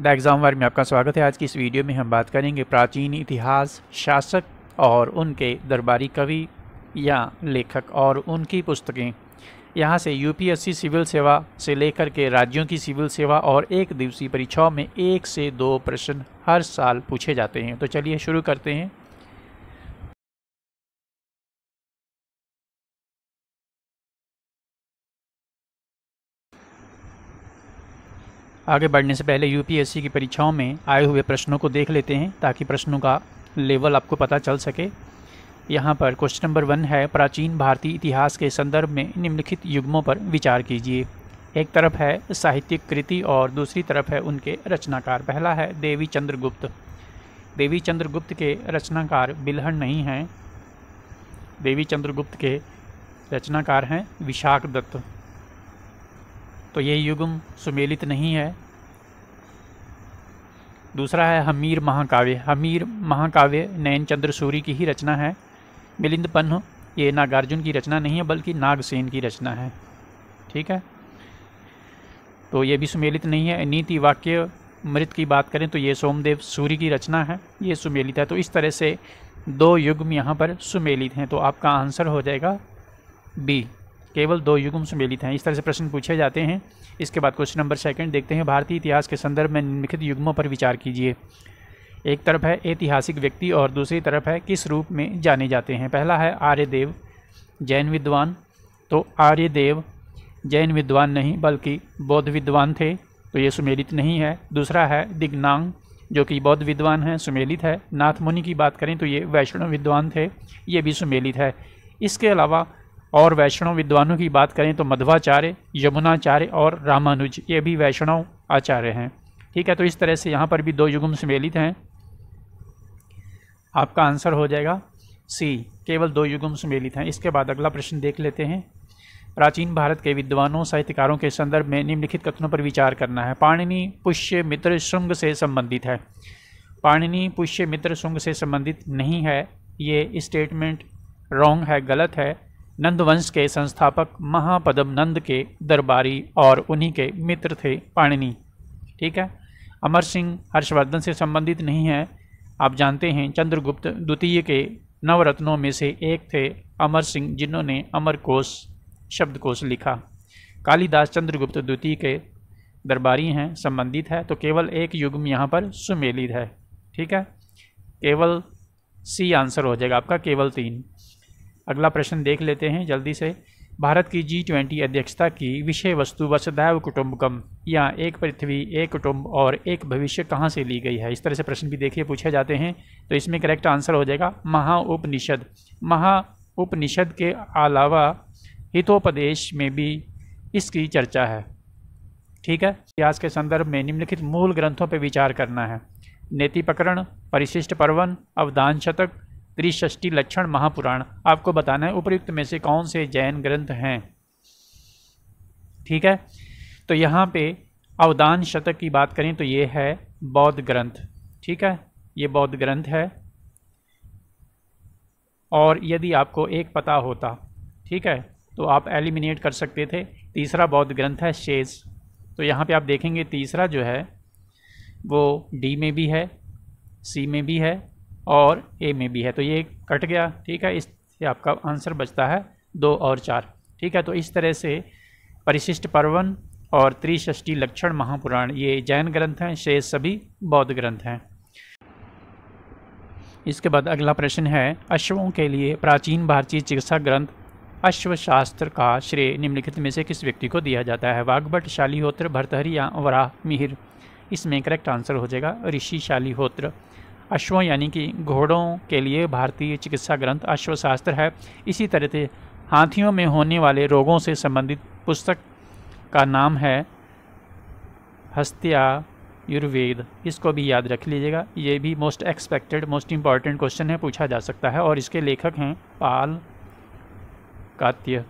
the exam वार में आपका स्वागत है आज की इस वीडियो में हम बात करेंगे प्राचीन इतिहास शासक और उनके दरबारी कवि या लेखक और उनकी पुस्तकें यहाँ से यूपीएससी सिविल सेवा से लेकर के राज्यों की सिविल सेवा और एक दिवसीय परीक्षाओं में एक से दो प्रश्न हर साल पूछे जाते हैं तो चलिए शुरू करते हैं आगे बढ़ने से पहले यूपीएससी की परीक्षाओं में आए हुए प्रश्नों को देख लेते हैं ताकि प्रश्नों का लेवल आपको पता चल सके यहाँ पर क्वेश्चन नंबर वन है प्राचीन भारतीय इतिहास के संदर्भ में निम्नलिखित युग्मों पर विचार कीजिए एक तरफ है साहित्यिक कृति और दूसरी तरफ है उनके रचनाकार पहला है देवी चंद्रगुप्त देवी चंद्रगुप्त के रचनाकार बिलहन नहीं हैं देवी चंद्रगुप्त के रचनाकार हैं विशाख दत्त तो ये युग्म सुमेलित नहीं है दूसरा है हमीर महाकाव्य हमीर महाकाव्य नयन चंद्र सूरी की ही रचना है मिलिंद पन्ह ये नागार्जुन की रचना नहीं है बल्कि नागसेन की रचना है ठीक है तो ये भी सुमेलित नहीं है नीति वाक्य मृत की बात करें तो ये सोमदेव सूर्य की रचना है ये सुमेलित है तो इस तरह से दो युग्म यहाँ पर सुमेलित हैं तो आपका आंसर हो जाएगा बी केवल दो युगम सम्मिलित हैं इस तरह से प्रश्न पूछे जाते हैं इसके बाद क्वेश्चन नंबर सेकंड देखते हैं भारतीय इतिहास के संदर्भ में निम्नलिखित युग्मों पर विचार कीजिए एक तरफ है ऐतिहासिक व्यक्ति और दूसरी तरफ है किस रूप में जाने जाते हैं पहला है आर्यदेव जैन विद्वान तो आर्यदेव जैन विद्वान नहीं बल्कि बौद्ध विद्वान थे तो ये सुमेलित नहीं है दूसरा है दिग्नांग जो कि बौद्ध विद्वान हैं सुमेलित है नाथ मुनि की बात करें तो ये वैष्णव विद्वान थे ये भी सुमेलित है इसके अलावा और वैष्णव विद्वानों की बात करें तो मध्वाचार्य यमुनाचार्य और रामानुज ये भी वैष्णव आचार्य हैं ठीक है तो इस तरह से यहाँ पर भी दो युगम सम्मिलित हैं आपका आंसर हो जाएगा सी केवल दो युगम सम्मिलित हैं इसके बाद अगला प्रश्न देख लेते हैं प्राचीन भारत के विद्वानों साहित्यकारों के संदर्भ में निम्नलिखित कथनों पर विचार करना है पाणिनि पुष्य मित्र श्रृंग से संबंधित है पाणिनि पुष्य मित्र श्रृंग से संबंधित नहीं है ये स्टेटमेंट रॉन्ग है गलत है नंदवंश के संस्थापक महापदम नंद के दरबारी और उन्हीं के मित्र थे पाणिनि ठीक है अमर सिंह हर्षवर्धन से संबंधित नहीं है आप जानते हैं चंद्रगुप्त द्वितीय के नवरत्नों में से एक थे अमर सिंह जिन्होंने अमरकोश शब्दकोश लिखा कालिदास चंद्रगुप्त द्वितीय के दरबारी हैं संबंधित है तो केवल एक युग्म यहाँ पर सुमेलित है ठीक है केवल सी आंसर हो जाएगा आपका केवल तीन अगला प्रश्न देख लेते हैं जल्दी से भारत की जी ट्वेंटी अध्यक्षता की विषय वस्तु वसुदैव कुटुम्बकम या एक पृथ्वी एक कुटुंब और एक भविष्य कहाँ से ली गई है इस तरह से प्रश्न भी देखिए पूछे जाते हैं तो इसमें करेक्ट आंसर हो जाएगा महा उपनिषद महा उपनिषद के अलावा हितोपदेश में भी इसकी चर्चा है ठीक है इतिहास के संदर्भ में निम्नलिखित मूल ग्रंथों पर विचार करना है प्रकरण परिशिष्ट पर्वन अवदान शतक त्रिष्टि लक्षण महापुराण आपको बताना है उपयुक्त में से कौन से जैन ग्रंथ हैं ठीक है तो यहाँ पे अवदान शतक की बात करें तो ये है बौद्ध ग्रंथ ठीक है ये बौद्ध ग्रंथ है और यदि आपको एक पता होता ठीक है तो आप एलिमिनेट कर सकते थे तीसरा बौद्ध ग्रंथ है शेज तो यहाँ पे आप देखेंगे तीसरा जो है वो डी में भी है सी में भी है और ए में भी है तो ये कट गया ठीक है इससे आपका आंसर बचता है दो और चार ठीक है तो इस तरह से परिशिष्ट पर्वन और त्रिषष्टी लक्षण महापुराण ये जैन ग्रंथ हैं शेष सभी बौद्ध ग्रंथ हैं इसके बाद अगला प्रश्न है अश्वों के लिए प्राचीन भारतीय चिकित्सा ग्रंथ अश्वशास्त्र का श्रेय निम्नलिखित में से किस व्यक्ति को दिया जाता है वाघभट शालीहोत्र भरतहरी या वराह मिहिर इसमें करेक्ट आंसर हो जाएगा ऋषि शालीहोत्र अश्वों यानी कि घोड़ों के लिए भारतीय चिकित्सा ग्रंथ अश्वशास्त्र है इसी तरह से हाथियों में होने वाले रोगों से संबंधित पुस्तक का नाम है हस्त्यायुर्वेद युर्वेद इसको भी याद रख लीजिएगा ये भी most expected most important question है पूछा जा सकता है और इसके लेखक हैं पाल कात्य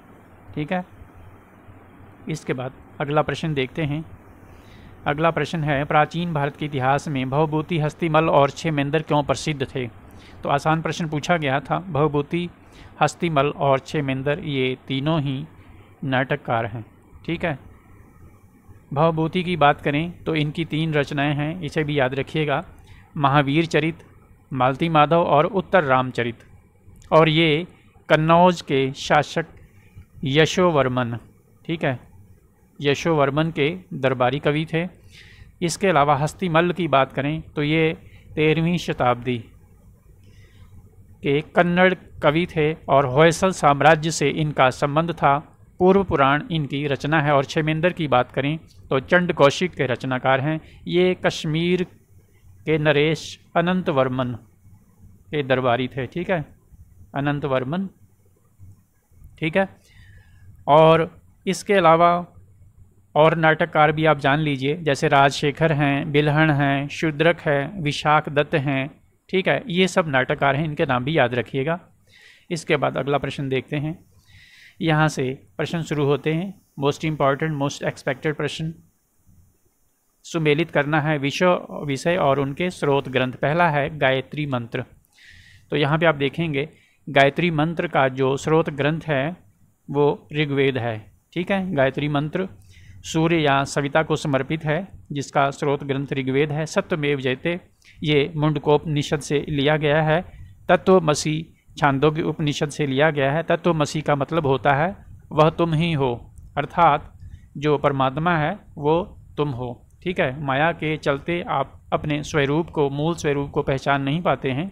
ठीक है इसके बाद अगला प्रश्न देखते हैं अगला प्रश्न है प्राचीन भारत के इतिहास में भवभूति हस्तिमल और छेमेंदर क्यों प्रसिद्ध थे तो आसान प्रश्न पूछा गया था भवभूति हस्तिमल और छेमेंदर ये तीनों ही नाटककार हैं ठीक है भवभूति की बात करें तो इनकी तीन रचनाएं हैं इसे भी याद रखिएगा महावीर चरित मालती माधव और उत्तर रामचरित और ये कन्नौज के शासक यशोवर्मन ठीक है यशोवर्मन के दरबारी कवि थे इसके अलावा हस्तीमल्ल की बात करें तो ये तेरहवीं शताब्दी के कन्नड़ कवि थे और होयसल साम्राज्य से इनका संबंध था पूर्व पुराण इनकी रचना है और छमेंद्र की बात करें तो चंड कौशिक के रचनाकार हैं ये कश्मीर के नरेश अनंत वर्मन के दरबारी थे ठीक है अनंत वर्मन ठीक है और इसके अलावा और नाटककार भी आप जान लीजिए जैसे राजशेखर हैं बिलहण हैं शुद्रक हैं विशाख दत्त हैं ठीक है ये सब नाटककार हैं इनके नाम भी याद रखिएगा इसके बाद अगला प्रश्न देखते हैं यहाँ से प्रश्न शुरू होते हैं मोस्ट इम्पॉर्टेंट मोस्ट एक्सपेक्टेड प्रश्न सुमेलित करना है विषय विषय और उनके स्रोत ग्रंथ पहला है गायत्री मंत्र तो यहाँ पे आप देखेंगे गायत्री मंत्र का जो स्रोत ग्रंथ है वो ऋग्वेद है ठीक है गायत्री मंत्र सूर्य या सविता को समर्पित है जिसका स्रोत ग्रंथ ऋग्वेद है सत्यमेव जयते ये मुंडकोपनिषद से लिया गया है तत्व मसी छांदोग्य उपनिषद से लिया गया है तत्व मसी का मतलब होता है वह तुम ही हो अर्थात जो परमात्मा है वो तुम हो ठीक है माया के चलते आप अपने स्वरूप को मूल स्वरूप को पहचान नहीं पाते हैं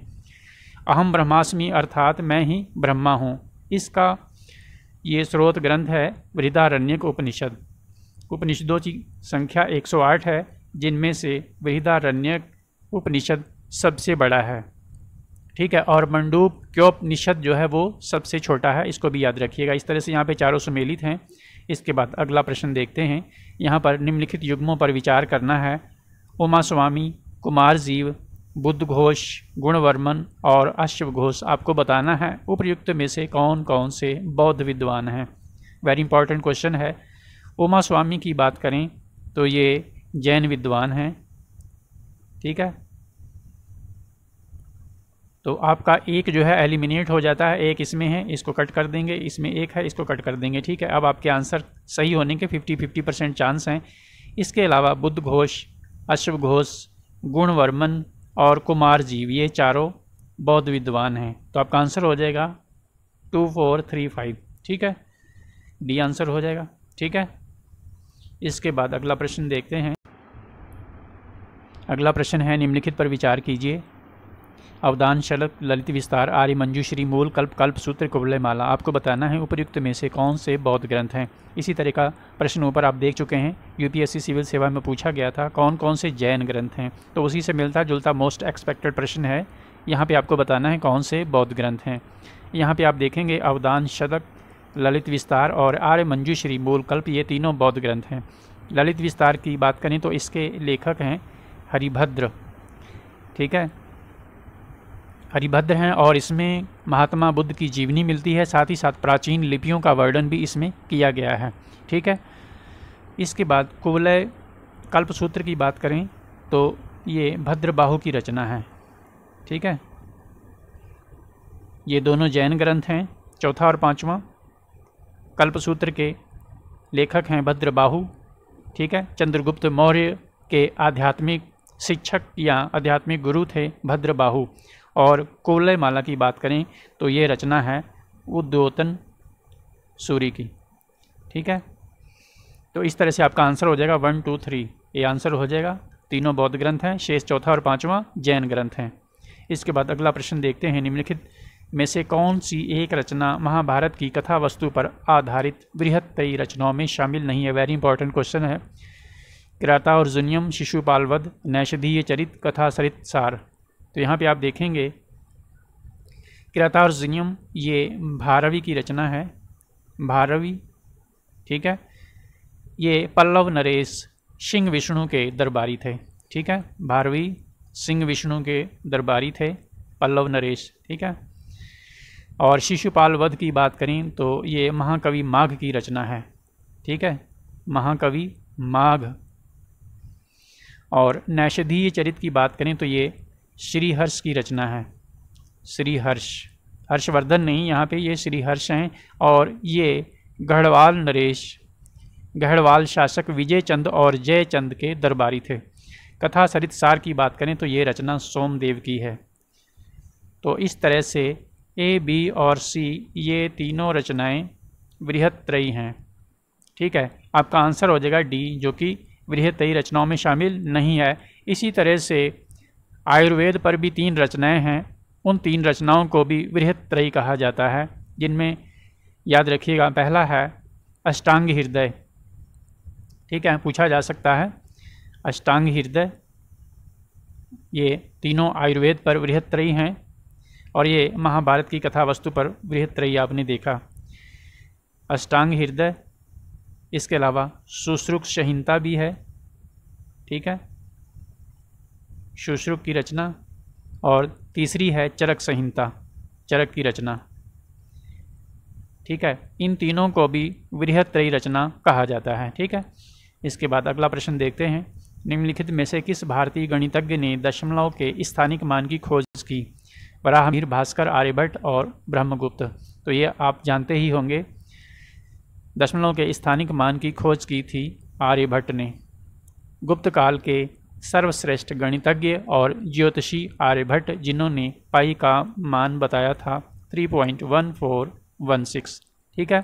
अहम ब्रह्मास्मि अर्थात मैं ही ब्रह्मा हूँ इसका ये स्रोत ग्रंथ है वृदारण्यक उपनिषद उपनिषदों की संख्या 108 है जिनमें से वृहदारण्य उपनिषद सबसे बड़ा है ठीक है और मंडूप क्योपनिषद जो है वो सबसे छोटा है इसको भी याद रखिएगा इस तरह से यहाँ पे चारों सुमेलित हैं इसके बाद अगला प्रश्न देखते हैं यहाँ पर निम्नलिखित युग्मों पर विचार करना है उमा स्वामी कुमार जीव बुद्ध घोष गुणवर्मन और अश्व घोष आपको बताना है उपयुक्त में से कौन कौन से बौद्ध विद्वान हैं वेरी इंपॉर्टेंट क्वेश्चन है उमा स्वामी की बात करें तो ये जैन विद्वान हैं ठीक है तो आपका एक जो है एलिमिनेट हो जाता है एक इसमें है इसको कट कर देंगे इसमें एक है इसको कट कर देंगे ठीक है अब आपके आंसर सही होने के 50 50 परसेंट चांस हैं इसके अलावा बुद्ध घोष अश्व घोष गुणवर्मन और कुमार जीव ये चारों बौद्ध विद्वान हैं तो आपका आंसर हो जाएगा टू फोर थ्री फाइव ठीक है डी आंसर हो जाएगा ठीक है इसके बाद अगला प्रश्न देखते हैं अगला प्रश्न है निम्नलिखित पर विचार कीजिए अवदान शलक ललित विस्तार आर्य मंजूश्री मूल कल्प कल्प सूत्र माला आपको बताना है उपयुक्त में से कौन से बौद्ध ग्रंथ हैं इसी तरह का प्रश्न ऊपर आप देख चुके हैं यूपीएससी सिविल सेवा में पूछा गया था कौन कौन से जैन ग्रंथ हैं तो उसी से मिलता जुलता मोस्ट एक्सपेक्टेड प्रश्न है यहाँ पे आपको बताना है कौन से बौद्ध ग्रंथ हैं यहाँ पे आप देखेंगे अवदान शतक ललित विस्तार और आर्य मंजूश्री मूलकल्प ये तीनों बौद्ध ग्रंथ हैं ललित विस्तार की बात करें तो इसके लेखक हैं हरिभद्र ठीक है हरिभद्र हैं और इसमें महात्मा बुद्ध की जीवनी मिलती है साथ ही साथ प्राचीन लिपियों का वर्णन भी इसमें किया गया है ठीक है इसके बाद कुवलय कल्प सूत्र की बात करें तो ये भद्रबाहु की रचना है ठीक है ये दोनों जैन ग्रंथ हैं चौथा और पांचवा कल्पसूत्र के लेखक हैं भद्रबाहु ठीक है चंद्रगुप्त मौर्य के आध्यात्मिक शिक्षक या आध्यात्मिक गुरु थे भद्रबाहु और माला की बात करें तो ये रचना है उद्योतन सूरी की ठीक है तो इस तरह से आपका आंसर हो जाएगा वन टू थ्री ये आंसर हो जाएगा तीनों बौद्ध ग्रंथ हैं शेष चौथा और पांचवा जैन ग्रंथ हैं इसके बाद अगला प्रश्न देखते हैं निम्नलिखित में से कौन सी एक रचना महाभारत की कथा वस्तु पर आधारित बृहत्तई रचनाओं में शामिल नहीं है वेरी इंपॉर्टेंट क्वेश्चन है किराता और जुनियम शिशुपालवद नैषधीय चरित कथा सरित सार तो यहाँ पे आप देखेंगे किराता और जुनियम ये भारवी की रचना है भारवी ठीक है ये पल्लव नरेश सिंह विष्णु के दरबारी थे ठीक है भारवी सिंह विष्णु के दरबारी थे पल्लव नरेश ठीक है और शिशुपाल वध की बात करें तो ये महाकवि माघ की रचना है ठीक है महाकवि माघ और नैषधीय चरित की बात करें तो ये श्रीहर्ष की रचना है श्रीहर्ष हर्षवर्धन नहीं यहाँ पे ये श्रीहर्ष हैं और ये गढ़वाल नरेश गढ़वाल शासक विजय चंद और जय चंद के दरबारी थे कथा सरित सार की बात करें तो ये रचना सोमदेव की है तो इस तरह से ए बी और सी ये तीनों रचनाएं त्रयी हैं ठीक है आपका आंसर हो जाएगा डी जो कि बृहत्त्रयी रचनाओं में शामिल नहीं है इसी तरह से आयुर्वेद पर भी तीन रचनाएं हैं उन तीन रचनाओं को भी बृहत्त्रयी कहा जाता है जिनमें याद रखिएगा पहला है अष्टांग हृदय ठीक है पूछा जा सकता है अष्टांग हृदय ये तीनों आयुर्वेद पर त्रयी हैं और ये महाभारत की कथा वस्तु पर बृहत्रयी आपने देखा अष्टांग हृदय इसके अलावा शुश्रुक संहिता भी है ठीक है शुश्रुक की रचना और तीसरी है चरक संहिता चरक की रचना ठीक है इन तीनों को भी वृहत्रयी रचना कहा जाता है ठीक है इसके बाद अगला प्रश्न देखते हैं निम्नलिखित में से किस भारतीय गणितज्ञ ने दशमलव के स्थानिक मान की खोज की वराहमीर भास्कर आर्यभट्ट और ब्रह्मगुप्त तो ये आप जानते ही होंगे दशमलव के स्थानिक मान की खोज की थी आर्यभट्ट ने गुप्त काल के सर्वश्रेष्ठ गणितज्ञ और ज्योतिषी आर्यभट्ट जिन्होंने पाई का मान बताया था 3.1416 ठीक है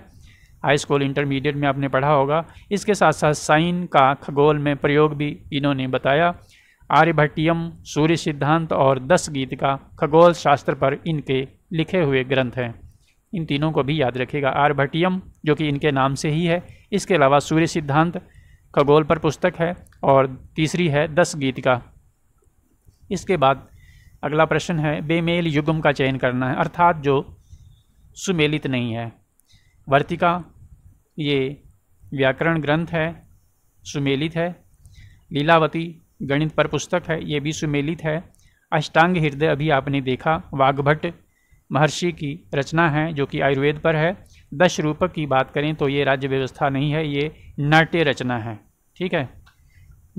हाई स्कूल इंटरमीडिएट में आपने पढ़ा होगा इसके साथ साथ साइन का खगोल में प्रयोग भी इन्होंने बताया आर्यभट्टियम सूर्य सिद्धांत और दस गीत का खगोल शास्त्र पर इनके लिखे हुए ग्रंथ हैं इन तीनों को भी याद रखेगा आर्यभट्टियम जो कि इनके नाम से ही है इसके अलावा सूर्य सिद्धांत खगोल पर पुस्तक है और तीसरी है दस गीत का इसके बाद अगला प्रश्न है बेमेल युगम का चयन करना है अर्थात जो सुमेलित नहीं है वर्तिका ये व्याकरण ग्रंथ है सुमेलित है लीलावती गणित पर पुस्तक है ये भी सुमेलित है अष्टांग हृदय अभी आपने देखा वाग्भट महर्षि की रचना है जो कि आयुर्वेद पर है दश रूपक की बात करें तो ये राज्य व्यवस्था नहीं है ये नाट्य रचना है ठीक है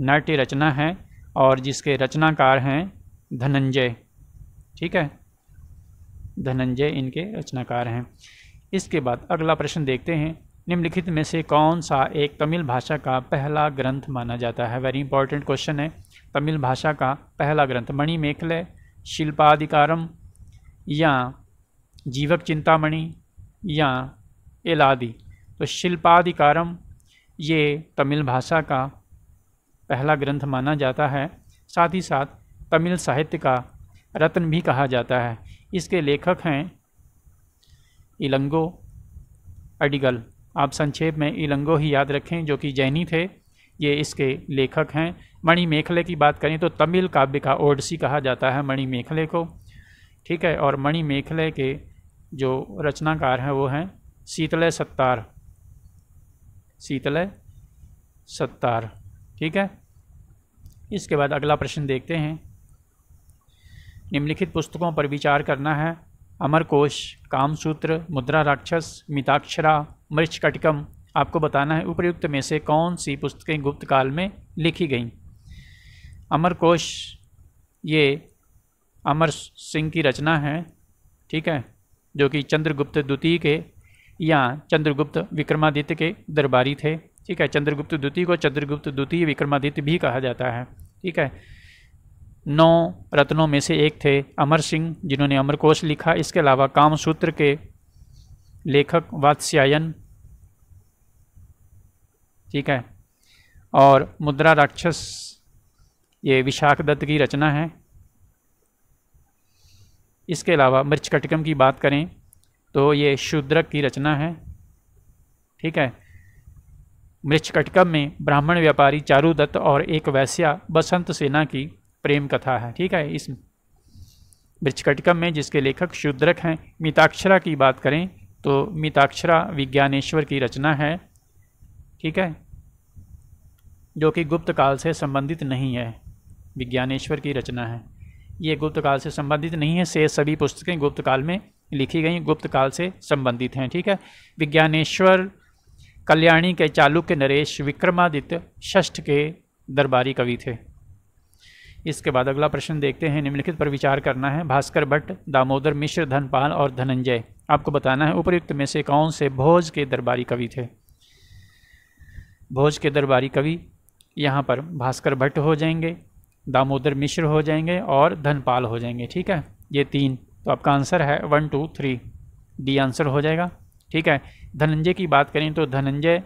नाट्य रचना है और जिसके रचनाकार हैं धनंजय ठीक है धनंजय इनके रचनाकार हैं इसके बाद अगला प्रश्न देखते हैं निम्नलिखित में से कौन सा एक तमिल भाषा का पहला ग्रंथ माना जाता है वेरी इंपॉर्टेंट क्वेश्चन है तमिल भाषा का पहला ग्रंथ मणिमेखले शिल्पाधिकारम या जीवक चिंतामणि या एलादि तो शिल्पाधिकारम ये तमिल भाषा का पहला ग्रंथ माना जाता है साथ ही साथ तमिल साहित्य का रत्न भी कहा जाता है इसके लेखक हैं इलंगो अडिगल आप संक्षेप में इलंगो ही याद रखें जो कि जैनी थे ये इसके लेखक हैं मणि मेखले की बात करें तो तमिल काव्य का ओडसी कहा जाता है मणि मेखले को ठीक है और मणि मेखले के जो रचनाकार हैं वो हैं शीतल सत्तार शीतलय सत्तार ठीक है इसके बाद अगला प्रश्न देखते हैं निम्नलिखित पुस्तकों पर विचार करना है अमरकोश कामसूत्र मुद्रा राक्षस मिताक्षरा मृक्षकटिकम आपको बताना है उपयुक्त में से कौन सी पुस्तकें गुप्त काल में लिखी गईं अमरकोश ये अमर सिंह की रचना है ठीक है जो कि चंद्रगुप्त द्वितीय के या चंद्रगुप्त विक्रमादित्य के दरबारी थे ठीक है चंद्रगुप्त द्वितीय को चंद्रगुप्त द्वितीय विक्रमादित्य भी कहा जाता है ठीक है नौ रत्नों में से एक थे अमर सिंह जिन्होंने अमरकोश लिखा इसके अलावा कामसूत्र के लेखक वात्स्यायन ठीक है और मुद्रा राक्षस ये विशाख दत्त की रचना है इसके अलावा कटकम की बात करें तो ये शूद्रक की रचना है ठीक है कटकम में ब्राह्मण व्यापारी चारू दत्त और एक वैश्या बसंत सेना की प्रेम कथा है ठीक है इस वृक्षकटिकम में जिसके लेखक शूद्रक हैं मिताक्षरा की बात करें तो मिताक्षरा विज्ञानेश्वर की रचना है ठीक है जो कि गुप्त काल से संबंधित नहीं है विज्ञानेश्वर की रचना है ये गुप्त काल से संबंधित नहीं है से सभी पुस्तकें गुप्त काल में लिखी गई गुप्त काल से संबंधित हैं ठीक है विज्ञानेश्वर कल्याणी के चालुक्य नरेश विक्रमादित्य षष्ठ के दरबारी कवि थे इसके बाद अगला प्रश्न देखते हैं निम्नलिखित पर विचार करना है भास्कर भट्ट दामोदर मिश्र धनपाल और धनंजय आपको बताना है उपयुक्त में से कौन से भोज के दरबारी कवि थे भोज के दरबारी कवि यहाँ पर भास्कर भट्ट हो जाएंगे दामोदर मिश्र हो जाएंगे और धनपाल हो जाएंगे ठीक है ये तीन तो आपका आंसर है one two three D answer हो जाएगा ठीक है धनंजय की बात करें तो धनंजय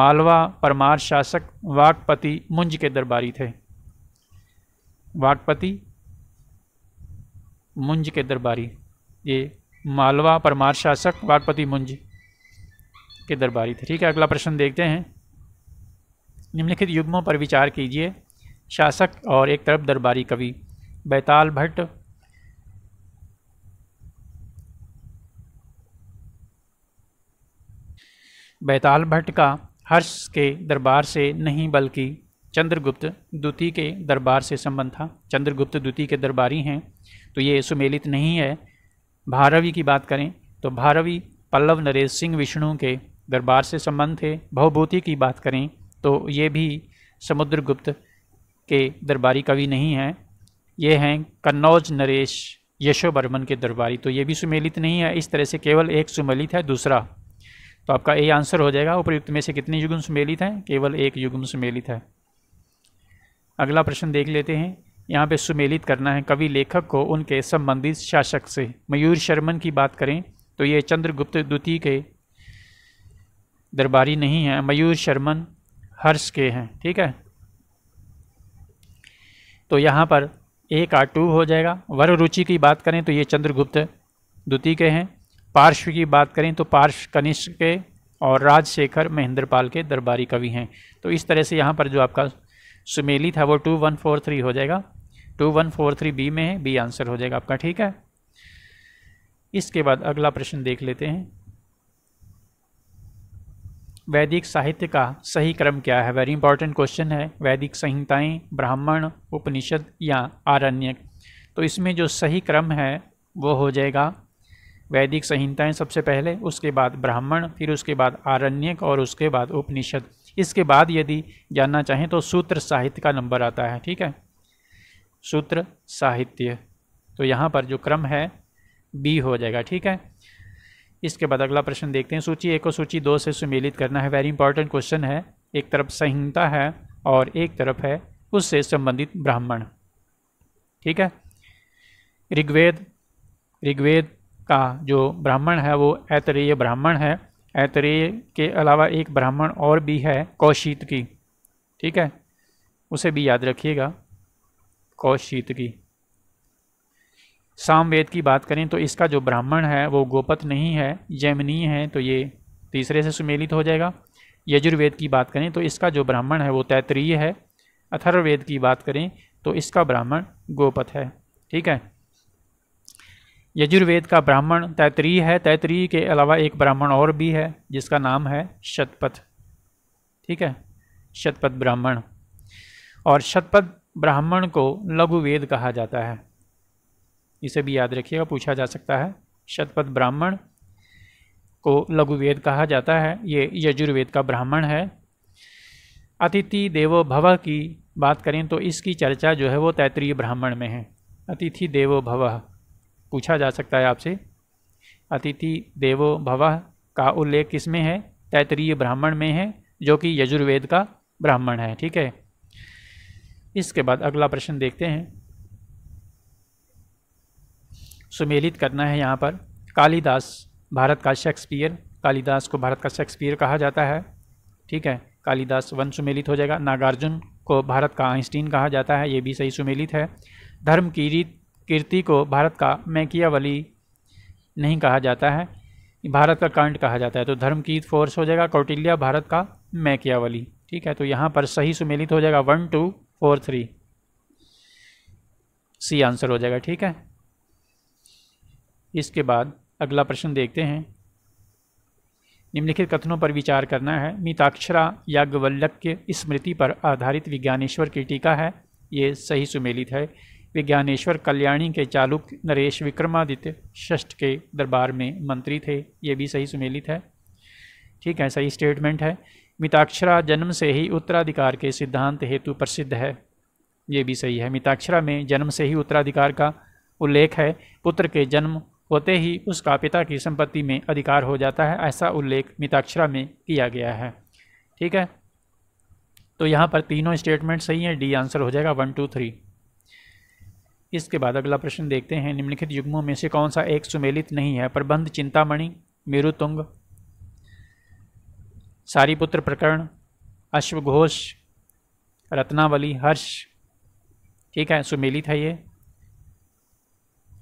मालवा परमार शासक वाकपति मुंज के दरबारी थे वागपति मुंज के दरबारी ये मालवा परमार शासक वागपति मुंज के दरबारी थे ठीक है अगला प्रश्न देखते हैं निम्नलिखित युग्मों पर विचार कीजिए शासक और एक तरफ दरबारी कवि बैताल भट्ट बैताल भट्ट का हर्ष के दरबार से नहीं बल्कि चंद्रगुप्त द्वितीय के दरबार से संबंध था चंद्रगुप्त द्वितीय के दरबारी हैं तो ये सुमेलित नहीं है भारवी की बात करें तो भारवी पल्लव नरेश सिंह विष्णु के दरबार से संबंध थे भवभूति की बात करें तो ये भी समुद्रगुप्त के दरबारी कवि नहीं हैं ये हैं कन्नौज नरेश यशोवर्मन के दरबारी तो ये भी सुमेलित नहीं है इस तरह से केवल एक सुमेलित है दूसरा तो आपका ए आंसर हो जाएगा उपयुक्त में से कितने युग्म सुमेलित हैं केवल एक युग्म सुमेलित है अगला प्रश्न देख लेते हैं यहाँ पे सुमेलित करना है कवि लेखक को उनके संबंधित शासक से मयूर शर्मन की बात करें तो ये चंद्रगुप्त द्वितीय के दरबारी नहीं हैं मयूर शर्मन हर्ष के हैं ठीक है तो यहाँ पर एक आर टू हो जाएगा वर रुचि की बात करें तो ये चंद्रगुप्त द्वितीय के हैं पार्श्व की बात करें तो पार्श्व कनिष्क के और राजशेखर महेंद्रपाल के दरबारी कवि हैं तो इस तरह से यहाँ पर जो आपका सुमेली था वो टू वन फोर थ्री हो जाएगा two one four three B में है बी आंसर हो जाएगा आपका ठीक है इसके बाद अगला प्रश्न देख लेते हैं वैदिक साहित्य का सही क्रम क्या है वेरी इंपॉर्टेंट क्वेश्चन है वैदिक संहिताएं ब्राह्मण उपनिषद या आरण्यक तो इसमें जो सही क्रम है वो हो जाएगा वैदिक संहिताएं सबसे पहले उसके बाद ब्राह्मण फिर उसके बाद आरण्यक और उसके बाद उपनिषद इसके बाद यदि जानना चाहें तो सूत्र साहित्य का नंबर आता है ठीक है सूत्र साहित्य तो यहाँ पर जो क्रम है बी हो जाएगा ठीक है इसके बाद अगला प्रश्न देखते हैं सूची एक को सूची दो से सुमेलित करना है वेरी इंपॉर्टेंट क्वेश्चन है एक तरफ संहिता है और एक तरफ है उससे संबंधित ब्राह्मण ठीक है ऋग्वेद ऋग्वेद का जो ब्राह्मण है वो ऐतरेय ब्राह्मण है ऐतरेय के अलावा एक ब्राह्मण और भी है कौशीत की ठीक है उसे भी याद रखिएगा कौशीत की सामवेद की बात करें तो इसका जो ब्राह्मण है वो गोपत नहीं है जैमनी है तो ये तीसरे से सुमेलित हो जाएगा यजुर्वेद की बात करें तो इसका जो ब्राह्मण है वो तैतरीय है अथर्ववेद की बात करें तो इसका ब्राह्मण गोपत है ठीक है यजुर्वेद का ब्राह्मण तैतरीय है तैतरीय के अलावा एक ब्राह्मण और भी है जिसका नाम है शतपथ ठीक है शतपथ ब्राह्मण और शतपथ ब्राह्मण को लघु वेद कहा जाता है इसे भी याद रखिएगा पूछा जा सकता है शतपथ ब्राह्मण को लघु वेद कहा जाता है ये यजुर्वेद का ब्राह्मण है अतिथि देवो भव की बात करें तो इसकी चर्चा जो है वो तैतरीय ब्राह्मण में है अतिथि देवो भव पूछा जा सकता है आपसे अतिथि देवो भव का उल्लेख किस में है तैतरीय ब्राह्मण में है जो कि यजुर्वेद का ब्राह्मण है ठीक है इसके बाद अगला प्रश्न देखते हैं सुमेलित करना है यहाँ पर कालिदास भारत का शेक्सपियर कालिदास को भारत का शेक्सपियर कहा जाता है ठीक है कालिदास वन सुमेलित हो जाएगा नागार्जुन को भारत का आइंस्टीन कहा जाता है ये भी सही सुमेलित है धर्म की रीत कीर्ति को भारत का मैकियावली नहीं कहा जाता है भारत का कांट कहा जाता है तो धर्म की फोर्स हो जाएगा कौटिल्या भारत का मैकियावली ठीक है तो यहाँ पर सही सुमेलित हो जाएगा one two four three C answer हो जाएगा ठीक है इसके बाद अगला प्रश्न देखते हैं निम्नलिखित कथनों पर विचार करना है मिताक्षरा के स्मृति पर आधारित विज्ञानेश्वर की टीका है ये सही सुमेलित है विज्ञानेश्वर कल्याणी के चालुक्य नरेश विक्रमादित्य षष्ठ के दरबार में मंत्री थे ये भी सही सुमेलित है ठीक है सही स्टेटमेंट है मिताक्षरा जन्म से ही उत्तराधिकार के सिद्धांत हेतु प्रसिद्ध है ये भी सही है मिताक्षरा में जन्म से ही उत्तराधिकार का उल्लेख है पुत्र के जन्म होते ही उसका पिता की संपत्ति में अधिकार हो जाता है ऐसा उल्लेख मिताक्षरा में किया गया है ठीक है तो यहाँ पर तीनों स्टेटमेंट सही हैं डी आंसर हो जाएगा वन टू थ्री इसके बाद अगला प्रश्न देखते हैं निम्नलिखित युग्मों में से कौन सा एक सुमेलित नहीं है प्रबंध चिंतामणि मेरुतुंग सारीपुत्र प्रकरण अश्वघोष रत्नावली हर्ष ठीक है सुमेलित है ये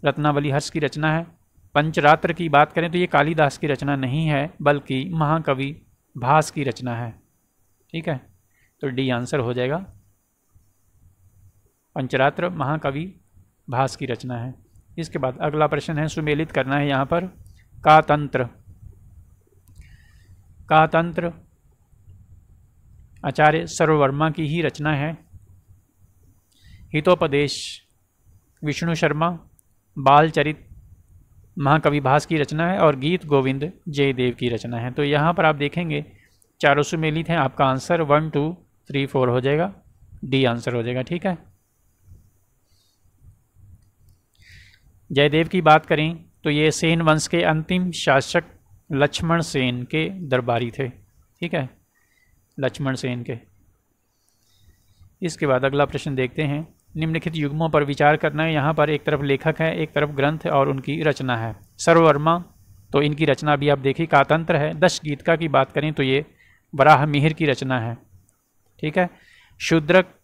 रत्नावली हर्ष की रचना है पंचरात्र की बात करें तो ये कालिदास की रचना नहीं है बल्कि महाकवि भास की रचना है ठीक है तो डी आंसर हो जाएगा पंचरात्र महाकवि भास की रचना है इसके बाद अगला प्रश्न है सुमेलित करना है यहाँ पर का तंत्र का तंत्र आचार्य सर्ववर्मा की ही रचना है हितोपदेश विष्णु शर्मा बालचरित महाकवि भास की रचना है और गीत गोविंद जयदेव की रचना है तो यहाँ पर आप देखेंगे चारों सुमेलित हैं आपका answer one two three four हो जाएगा डी आंसर हो जाएगा ठीक है जयदेव की बात करें तो ये सेन वंश के अंतिम शासक लक्ष्मण सेन के दरबारी थे ठीक है लक्ष्मण सेन के इसके बाद अगला प्रश्न देखते हैं निम्नलिखित युग्मों पर विचार करना है यहाँ पर एक तरफ लेखक है एक तरफ ग्रंथ और उनकी रचना है सर्ववर्मा तो इनकी रचना भी आप देखिए कातंत्र है दश गीतका की बात करें तो ये वराह मिहिर की रचना है ठीक है शूद्रक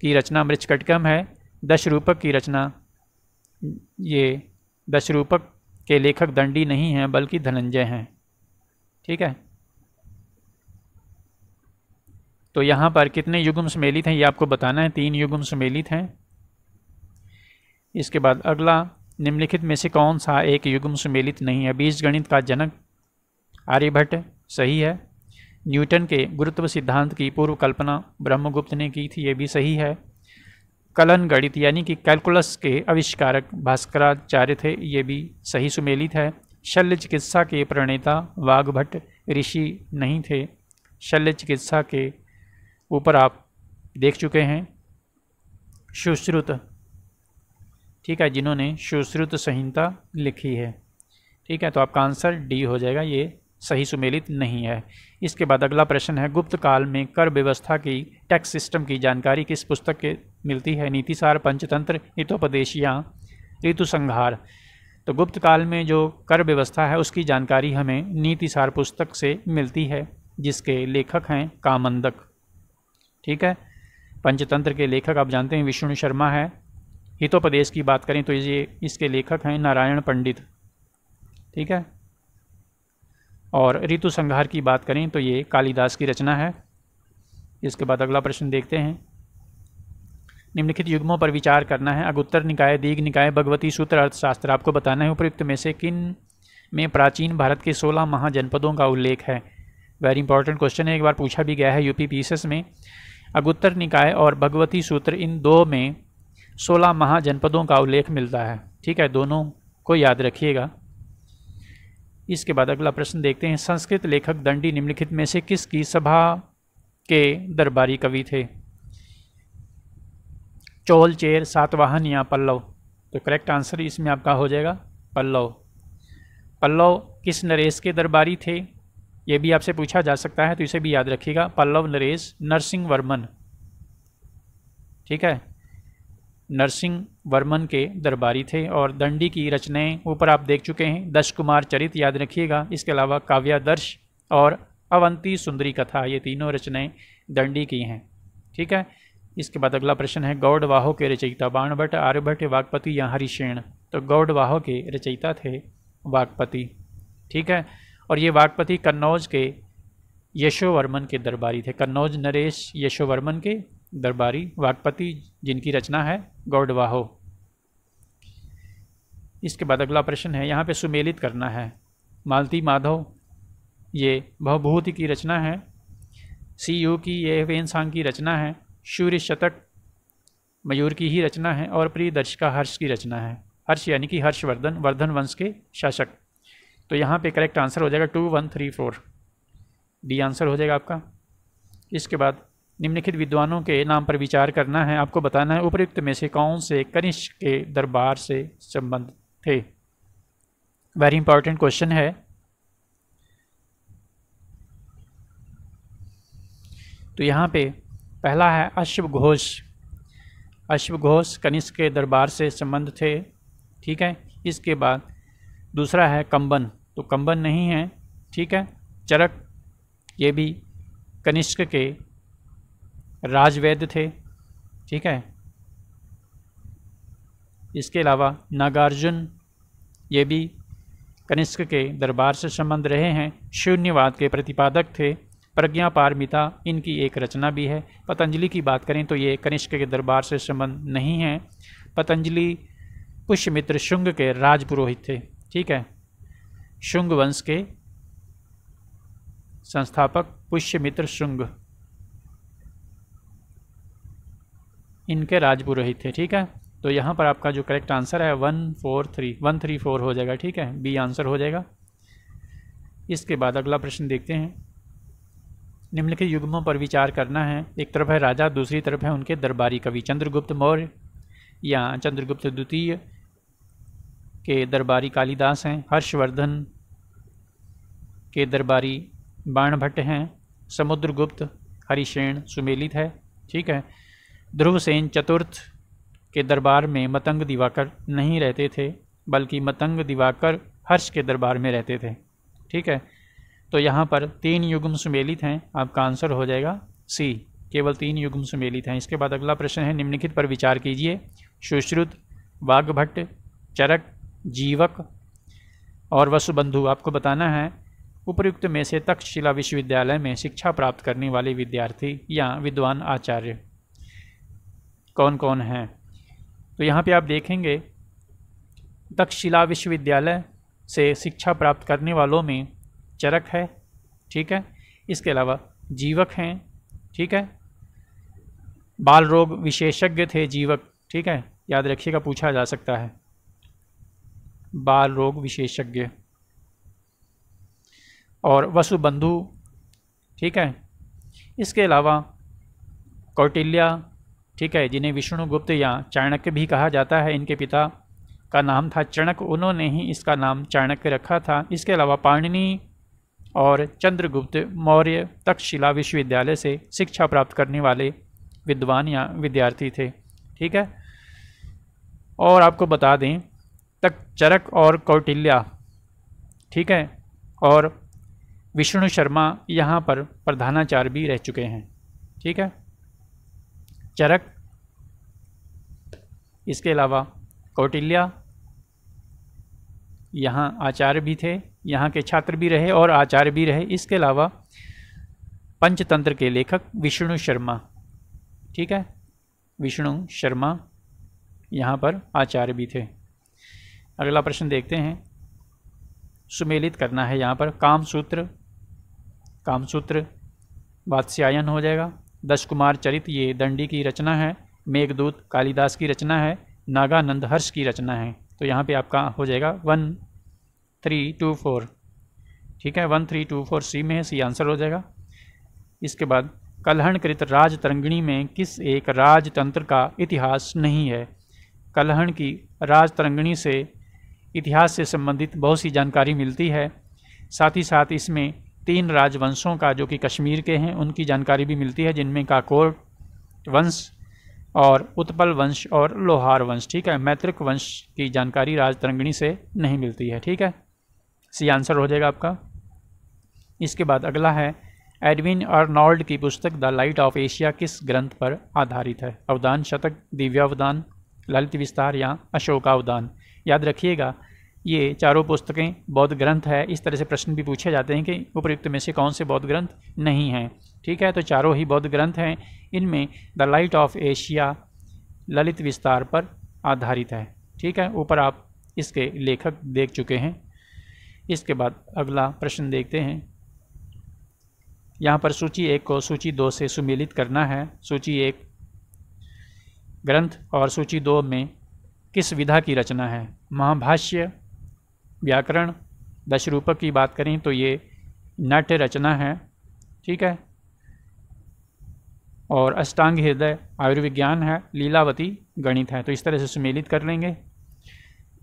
की रचना मृचकटकम है दश रूपक की रचना ये दशरूपक के लेखक दंडी नहीं हैं बल्कि धनंजय हैं ठीक है तो यहाँ पर कितने युगम सम्मेलित हैं ये आपको बताना है तीन युगम सम्मेलित हैं इसके बाद अगला निम्नलिखित में से कौन सा एक युगम सम्मेलित नहीं है बीज गणित का जनक आर्यभट्ट सही है न्यूटन के गुरुत्व सिद्धांत की पूर्व कल्पना ब्रह्मगुप्त ने की थी ये भी सही है कलन गणित यानी कि कैलकुलस के आविष्कारक भास्कराचार्य थे ये भी सही सुमेलित है शल्य चिकित्सा के प्रणेता वाघभट्ट ऋषि नहीं थे शल्य चिकित्सा के ऊपर आप देख चुके हैं सुश्रुत ठीक है जिन्होंने सुश्रुत संहिता लिखी है ठीक है तो आपका आंसर डी हो जाएगा ये सही सुमेलित नहीं है इसके बाद अगला प्रश्न है गुप्त काल में कर व्यवस्था की टैक्स सिस्टम की जानकारी किस पुस्तक के मिलती है नीतिसार पंचतंत्र हितोपदेश या ऋतुसंहार तो गुप्त काल में जो कर व्यवस्था है उसकी जानकारी हमें नीतिसार पुस्तक से मिलती है जिसके लेखक हैं कामंदक ठीक है पंचतंत्र के लेखक आप जानते हैं विष्णु शर्मा है हितोपदेश की बात करें तो ये इसके लेखक हैं नारायण पंडित ठीक है और ऋतु संहार की बात करें तो ये कालिदास की रचना है इसके बाद अगला प्रश्न देखते हैं निम्नलिखित युग्मों पर विचार करना है अगुत्तर निकाय दीघ निकाय भगवती सूत्र अर्थशास्त्र आपको बताना है उपयुक्त में से किन में प्राचीन भारत के 16 महाजनपदों का उल्लेख है वेरी इंपॉर्टेंट क्वेश्चन है एक बार पूछा भी गया है यूपी पीसेस में अगुत्तर निकाय और भगवती सूत्र इन दो में 16 महाजनपदों का उल्लेख मिलता है ठीक है दोनों को याद रखिएगा इसके बाद अगला प्रश्न देखते हैं संस्कृत लेखक दंडी निम्नलिखित में से किसकी सभा के दरबारी कवि थे चोल चेर सातवाहन या पल्लव तो करेक्ट आंसर इसमें आपका हो जाएगा पल्लव पल्लव किस नरेश के दरबारी थे ये भी आपसे पूछा जा सकता है तो इसे भी याद रखिएगा पल्लव नरेश नरसिंह वर्मन ठीक है नरसिंह वर्मन के दरबारी थे और दंडी की रचनाएं ऊपर आप देख चुके हैं दश कुमार चरित याद रखिएगा इसके अलावा काव्यादर्श और अवंती सुंदरी कथा ये तीनों रचनाएं दंडी की हैं ठीक है इसके बाद अगला प्रश्न है गौड़वाहो के रचयिता बाणभट्ट आर्यभट्ट वागपति या हरिशेण तो गौड़वाहो के रचयिता थे वागपति ठीक है और ये वागपति कन्नौज के यशोवर्मन के दरबारी थे कन्नौज नरेश यशोवर्मन के दरबारी वागपति जिनकी रचना है गौडवाहो इसके बाद अगला प्रश्न है यहाँ पे सुमेलित करना है मालती माधव ये भवभूति की रचना है सी यू की ये वेनसांग की रचना है सूर्य शतक मयूर की ही रचना है और प्रिय दर्शिका हर्ष की रचना है हर्ष यानी कि हर्षवर्धन वर्धन वंश के शासक तो यहाँ पे करेक्ट आंसर हो जाएगा two one three four D answer हो जाएगा आपका इसके बाद निम्नलिखित विद्वानों के नाम पर विचार करना है आपको बताना है उपयुक्त में से कौन से कनिष्क के दरबार से संबंध थे वेरी इंपॉर्टेंट क्वेश्चन है तो यहाँ पे पहला है अश्व घोष अश्व घोष कनिष्क के दरबार से संबंध थे ठीक है इसके बाद दूसरा है कंबन तो कंबन नहीं है ठीक है चरक ये भी कनिष्क के राजवैद्य थे ठीक है इसके अलावा नागार्जुन ये भी कनिष्क के दरबार से संबंध रहे हैं शून्यवाद के प्रतिपादक थे प्रज्ञा पारमिता इनकी एक रचना भी है पतंजलि की बात करें तो ये कनिष्क के दरबार से संबंध नहीं है पतंजलि पुष्यमित्र शुंग के राजपुरोहित थे ठीक है शुंग वंश के संस्थापक पुष्यमित्र शुंग इनके राजपुरोहित थे ठीक है तो यहाँ पर आपका जो करेक्ट आंसर है one four three one three four हो जाएगा ठीक है बी आंसर हो जाएगा इसके बाद अगला प्रश्न देखते हैं निम्नलिखित युग्मों पर विचार करना है एक तरफ है राजा दूसरी तरफ है उनके दरबारी कवि चंद्रगुप्त मौर्य या चंद्रगुप्त द्वितीय के दरबारी कालिदास हैं हर्षवर्धन के दरबारी बाणभट्ट हैं समुद्रगुप्त हरिशेण सुमेलित है ठीक है ध्रुवसेन चतुर्थ के दरबार में मतंग दिवाकर नहीं रहते थे बल्कि मतंग दिवाकर हर्ष के दरबार में रहते थे ठीक है तो यहाँ पर तीन युग्म सुमेलित हैं आपका आंसर हो जाएगा सी केवल तीन युग्म सुमेलित हैं इसके बाद अगला प्रश्न है निम्नलिखित पर विचार कीजिए सुश्रुत वाघभट्ट चरक जीवक और वसुबंधु आपको बताना है उपयुक्त में से तक्षशिला विश्वविद्यालय में शिक्षा प्राप्त करने वाले विद्यार्थी या विद्वान आचार्य कौन कौन हैं तो यहाँ पे आप देखेंगे दक्षशिला विश्वविद्यालय से शिक्षा प्राप्त करने वालों में चरक है ठीक है इसके अलावा जीवक हैं ठीक है बाल रोग विशेषज्ञ थे जीवक ठीक है याद रखिएगा पूछा जा सकता है बाल रोग विशेषज्ञ और वसुबंधु ठीक है इसके अलावा कौटिल्या ठीक है जिन्हें विष्णुगुप्त या चाणक्य भी कहा जाता है इनके पिता का नाम था चणक उन्होंने ही इसका नाम चाणक्य रखा था इसके अलावा पाणिनी और चंद्रगुप्त मौर्य तक्षशिला विश्वविद्यालय से शिक्षा प्राप्त करने वाले विद्वान या विद्यार्थी थे ठीक है और आपको बता दें तक चरक और कौटिल्या ठीक है और विष्णु शर्मा यहाँ पर प्रधानाचार्य भी रह चुके हैं ठीक है चरक इसके अलावा कौटिल्या यहाँ आचार्य भी थे यहाँ के छात्र भी रहे और आचार्य भी रहे इसके अलावा पंचतंत्र के लेखक विष्णु शर्मा ठीक है विष्णु शर्मा यहाँ पर आचार्य भी थे अगला प्रश्न देखते हैं सुमेलित करना है यहाँ पर कामसूत्र कामसूत्र वात्स्यायन हो जाएगा दश कुमार चरित ये दंडी की रचना है मेघदूत कालिदास की रचना है नागानंद हर्ष की रचना है तो यहाँ पे आपका हो जाएगा वन थ्री टू फोर ठीक है one three two four C में है सी आंसर हो जाएगा इसके बाद कलहणकृत तरंगिणी में किस एक राजतंत्र का इतिहास नहीं है कलहण की राज तरंगिणी से इतिहास से संबंधित बहुत सी जानकारी मिलती है साथ ही साथ इसमें तीन राजवंशों का जो कि कश्मीर के हैं उनकी जानकारी भी मिलती है जिनमें काकोर वंश और उत्पल वंश और लोहार वंश ठीक है मैत्रिक वंश की जानकारी राजतरंगणी से नहीं मिलती है ठीक है सी आंसर हो जाएगा आपका इसके बाद अगला है एडविन अर्नॉल्ड की पुस्तक द लाइट ऑफ एशिया किस ग्रंथ पर आधारित है अवदान शतक दिव्यावदान ललित विस्तार या अशोकावदान याद रखिएगा ये चारों पुस्तकें बौद्ध ग्रंथ है इस तरह से प्रश्न भी पूछे जाते हैं कि उपयुक्त में से कौन से बौद्ध ग्रंथ नहीं हैं ठीक है तो चारों ही बौद्ध ग्रंथ हैं इनमें the light of Asia Lalitavistara पर आधारित है ठीक है ऊपर आप इसके लेखक देख चुके हैं इसके बाद अगला प्रश्न देखते हैं यहाँ पर सूची एक को सूची दो से सुमेलित करना है सूची एक ग्रंथ और सूची दो में किस विधा की रचना है महाभाष्य व्याकरण दशरूपक की बात करें तो ये नट रचना है ठीक है और अष्टांग हृदय आयुर्विज्ञान है लीलावती गणित है तो इस तरह से सुमेलित कर लेंगे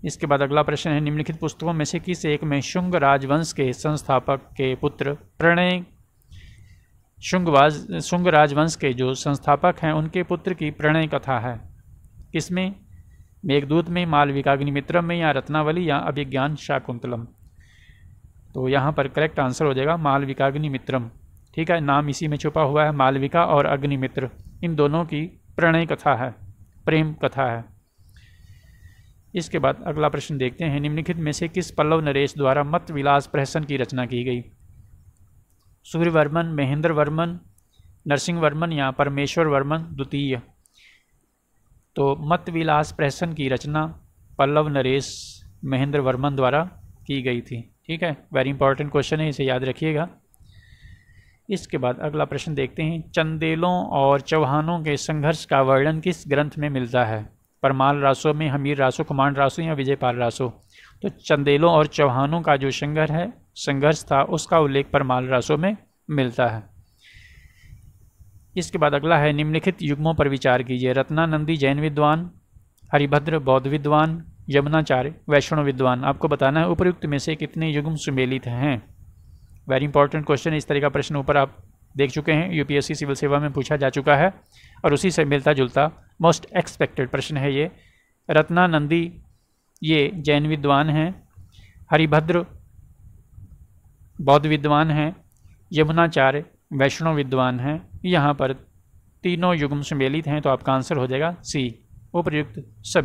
इसके बाद अगला प्रश्न है निम्नलिखित पुस्तकों में से किस एक में शुंग राजवंश के संस्थापक के पुत्र प्रणय शुंगवाज शुंग राजवंश के जो संस्थापक हैं उनके पुत्र की प्रणय कथा है किसमें मेघदूत में मालविका अग्निमित्रम में या रत्नावली या अभिज्ञान शाकुंतलम तो यहाँ पर करेक्ट आंसर हो जाएगा मालविका अग्निमित्रम ठीक है नाम इसी में छुपा हुआ है मालविका और अग्निमित्र इन दोनों की प्रणय कथा है प्रेम कथा है इसके बाद अगला प्रश्न देखते हैं निम्नलिखित में से किस पल्लव नरेश द्वारा मत विलास प्रहसन की रचना की गई सूर्यवर्मन महेंद्र वर्मन नरसिंह वर्मन या परमेश्वर वर्मन द्वितीय तो मत विलास प्रहसन की रचना पल्लव नरेश महेंद्र वर्मन द्वारा की गई थी ठीक है वेरी इंपॉर्टेंट क्वेश्चन है इसे याद रखिएगा इसके बाद अगला प्रश्न देखते हैं चंदेलों और चौहानों के संघर्ष का वर्णन किस ग्रंथ में मिलता है परमाल रासो में हमीर रासो कुमार रासो या विजयपाल रासो तो चंदेलों और चौहानों का जो संघर्ष है संघर्ष था उसका उल्लेख परमाल रासो में मिलता है इसके बाद अगला है निम्नलिखित युग्मों पर विचार कीजिए रत्नानंदी जैन विद्वान हरिभद्र बौद्ध विद्वान यमुनाचार्य वैष्णव विद्वान आपको बताना है उपयुक्त में से कितने युग्म सुमेलित हैं वेरी इंपॉर्टेंट क्वेश्चन इस तरह का प्रश्न ऊपर आप देख चुके हैं यूपीएससी सिविल सेवा में पूछा जा चुका है और उसी से मिलता जुलता मोस्ट एक्सपेक्टेड प्रश्न है ये रत्नानंदी ये जैन विद्वान हैं हरिभद्र बौद्ध विद्वान हैं यमुनाचार्य वैष्णव विद्वान हैं यहाँ पर तीनों युग्म सम्मिलित हैं तो आपका आंसर हो जाएगा सी उपयुक्त सभी